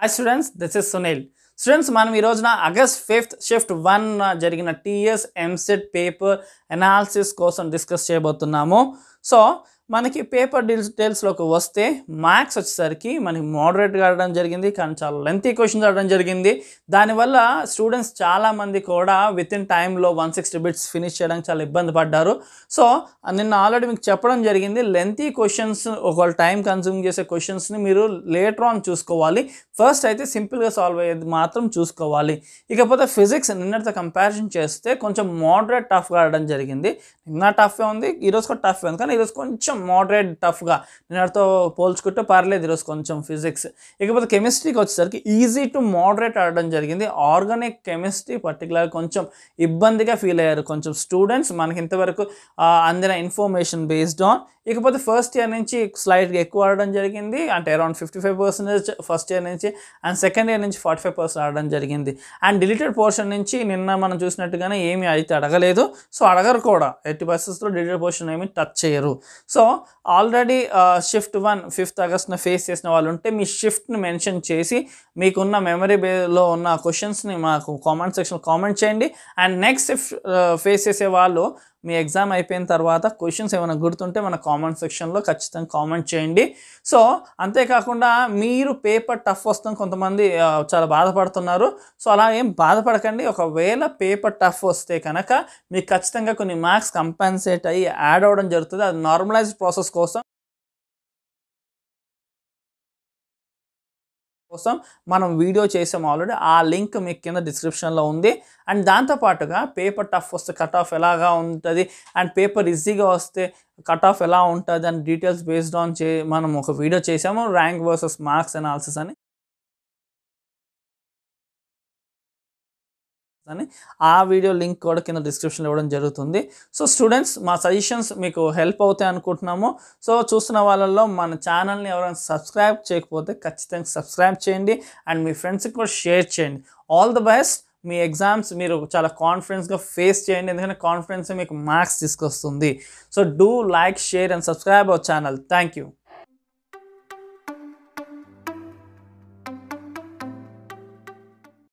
high students this is Sunil students मैं August fifth shift one जगह TS EAMCET paper analysis डिस्कसो so మనకి paper deals డీటెయిల్స్లోకి వస్తే మ్యాథ్స్ వచ్చేసరికి మనకి మోడరేట్గా ఆడడం జరిగింది కానీ చాలా లెంతీ క్వశ్చన్స్ ఆడడం జరిగింది దానివల్ల స్టూడెంట్స్ చాలామంది కూడా విత్ ఇన్ టైంలో వన్ సిక్స్టీ బిట్స్ ఫినిష్ చేయడానికి చాలా ఇబ్బంది పడ్డారు సో నిన్న ఆల్రెడీ మీకు చెప్పడం జరిగింది లెంతీ క్వశ్చన్స్ ఒకవేళ టైం కన్సూమ్ చేసే క్వశ్చన్స్ని మీరు లేటర్ ఆన్ చూసుకోవాలి ఫస్ట్ అయితే సింపుల్గా సాల్వ్ అయ్యేది మాత్రం చూసుకోవాలి ఇకపోతే ఫిజిక్స్ నిన్నటితో కంపారిజన్ చేస్తే కొంచెం మోడరేట్ టఫ్గా ఆడడం జరిగింది నిన్న టఫ్గా ఉంది ఈరోజు కూడా టఫ్గా ఉంది కానీ ఈరోజు కొంచెం కొంచెం మోడరేట్ టఫ్గా నిన్నటితో పోల్చుకుంటే పర్లేదు ఈరోజు కొంచెం ఫిజిక్స్ ఇకపోతే కెమిస్ట్రీకి వచ్చేసరికి ఈజీ టు మోడరేట్ ఆడడం జరిగింది ఆర్గానిక్ కెమిస్ట్రీ పర్టికులర్గా కొంచెం ఇబ్బందిగా ఫీల్ అయ్యారు కొంచెం స్టూడెంట్స్ మనకి ఇంతవరకు అందిన ఇన్ఫర్మేషన్ బేస్డ్ ఆన్ ఇకపోతే ఫస్ట్ ఇయర్ నుంచి స్లైడ్గా ఎక్కువ ఆడడం జరిగింది అంటే around fifty five percentage first year నుంచి అండ్ సెకండ్ ఇయర్ నుంచి ఫార్టీ ఫైవ్ పర్సెంట్ ఆడడం జరిగింది అండ్ డిలీటెడ్ పోర్షన్ నుంచి నిన్న మనం చూసినట్టుగానే ఏమి అయితే అడగలేదు సో అడగరు కూడా ఎయిటీ పర్సెంట్స్లో డిలీటెడ్ పోర్షన్ ఏమి టచ్ చేయరు so already shift one fifth ఆగస్ట్న ఫేస్ చేసిన వాళ్ళు ఉంటే మీ షిఫ్ట్ని మెన్షన్ చేసి మీకున్న మెమరీ బేలో ఉన్న క్వశ్చన్స్ని మాకు కామెంట్ సెక్షన్ కామెంట్ చేయండి అండ్ నెక్స్ట్ ఫేస్ చేసే వాళ్ళు మీ ఎగ్జామ్ అయిపోయిన తర్వాత క్వశ్చన్స్ ఏమైనా గుర్తుంటే మన కామెంట్ సెక్షన్లో ఖచ్చితంగా కామెంట్ చేయండి సో అంతేకాకుండా మీరు పేపర్ టఫ్ వస్తాం కొంతమంది చాలా బాధపడుతున్నారు సో అలా ఏం బాధపడకండి ఒకవేళ పేపర్ టఫ్ వస్తే కనుక మీకు ఖచ్చితంగా కొన్ని మార్క్స్ కంపెన్సేట్ అయ్యి యాడ్ అవ్వడం జరుగుతుంది అది నార్మలైజ్ ప్రాసెస్ కోసం కోసం మనం వీడియో చేసాం ఆల్రెడీ ఆ లింక్ మీకు కింద డిస్క్రిప్షన్లో ఉంది అండ్ దాంతోపాటుగా పేపర్ టఫ్ వస్తే కట్ ఆఫ్ ఎలాగా ఉంటుంది అండ్ పేపర్ ఈజీగా వస్తే కట్ ఆఫ్ ఎలా ఉంటుంది అని డీటెయిల్స్ బేస్డ్ ఆన్ చే మనం ఒక వీడియో చేసాము ర్యాంక్ వర్సెస్ మార్క్స్ అనాలిసిస్ అని అని ఆ వీడియో లింక్ కూడా కింద డిస్క్రిప్షన్లో ఇవ్వడం జరుగుతుంది సో స్టూడెంట్స్ మా సజెషన్స్ మీకు హెల్ప్ అవుతాయి అనుకుంటున్నాము సో చూస్తున్న వాళ్ళల్లో మన ఛానల్ని ఎవరైనా సబ్స్క్రైబ్ చేయకపోతే ఖచ్చితంగా సబ్స్క్రైబ్ చేయండి అండ్ మీ ఫ్రెండ్స్కి కూడా షేర్ చేయండి ఆల్ ద బెస్ట్ మీ ఎగ్జామ్స్ మీరు చాలా కాన్ఫిడెన్స్గా ఫేస్ చేయండి ఎందుకంటే కాన్ఫిడెన్స్ మీకు మార్క్స్ తీసుకొస్తుంది so do like share and subscribe our channel thank you